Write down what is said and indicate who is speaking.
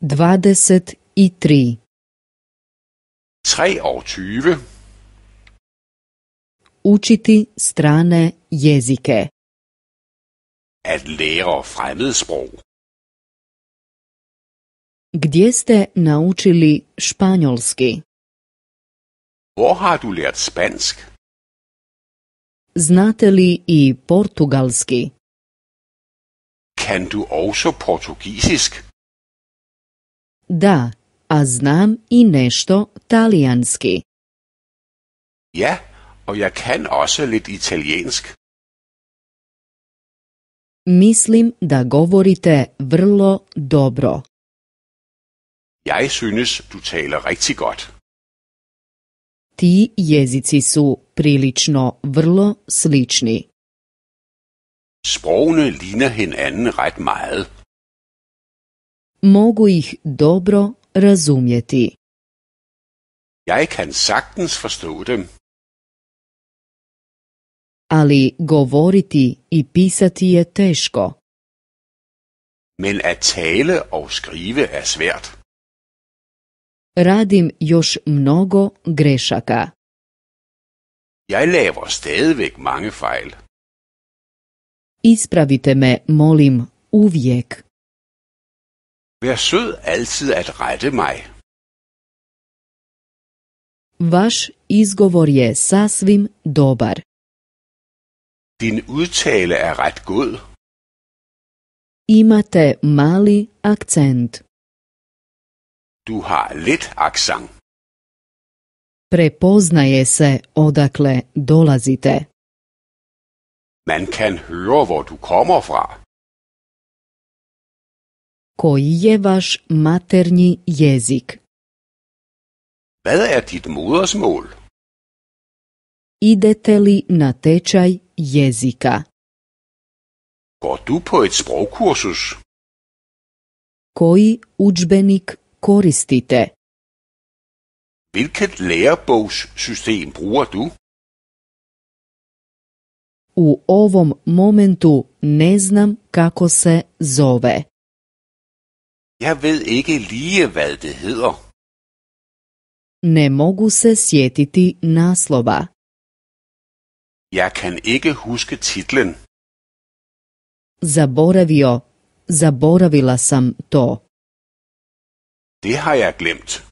Speaker 1: 23 23 Učiti strane jezike
Speaker 2: At lære fremmedsprog
Speaker 1: Gdje ste naučili španjolski?
Speaker 2: Hvor har du lært spansk?
Speaker 1: Znate li i portugalski?
Speaker 2: Kan du også portugisisk?
Speaker 1: Da, a znam i nešto talijanski.
Speaker 2: Ja, og jeg kan også lidt italijensk.
Speaker 1: Mislim da govorite vrlo dobro.
Speaker 2: Jeg synes, du taler rigtig godt.
Speaker 1: Ti jezici su prilično vrlo slični.
Speaker 2: Sprogene ligner hinanden ret meget.
Speaker 1: mogu ih dobro razumjeti.
Speaker 2: Jeg kan sagtens forstå dem.
Speaker 1: Ali govoriti i pisati je teško.
Speaker 2: Men at tale og skrive er svært.
Speaker 1: Radim još mnogo grešaka.
Speaker 2: Jeg laver stadigvæk mange fejl.
Speaker 1: Ispravite me, molim, uvijek.
Speaker 2: Vær sød altid at rette mig.
Speaker 1: Vaš izgovor je sasvim dobar.
Speaker 2: Din udtale er ret god.
Speaker 1: Imate mali akcent.
Speaker 2: Du har lidt accent.
Speaker 1: Prepoznaje se odakle dolazite.
Speaker 2: Man kan høre, hvor du kommer fra.
Speaker 1: Koji je vaš maternji jezik?
Speaker 2: Hvad er dit modersmål?
Speaker 1: Idete li na tečaj jezika?
Speaker 2: Går du på et sprogkursus?
Speaker 1: Koji učbenik koristite?
Speaker 2: Hvilket lærebogssystem bruger du?
Speaker 1: U ovom momentu ne znam kako se zove.
Speaker 2: Jeg ved ikke lige, hvad det hedder.
Speaker 1: Ne mogu se sjetiti naslova.
Speaker 2: Jeg kan ikke huske titlen.
Speaker 1: Zaboravio, zaboravila sam to.
Speaker 2: Det har jeg glemt.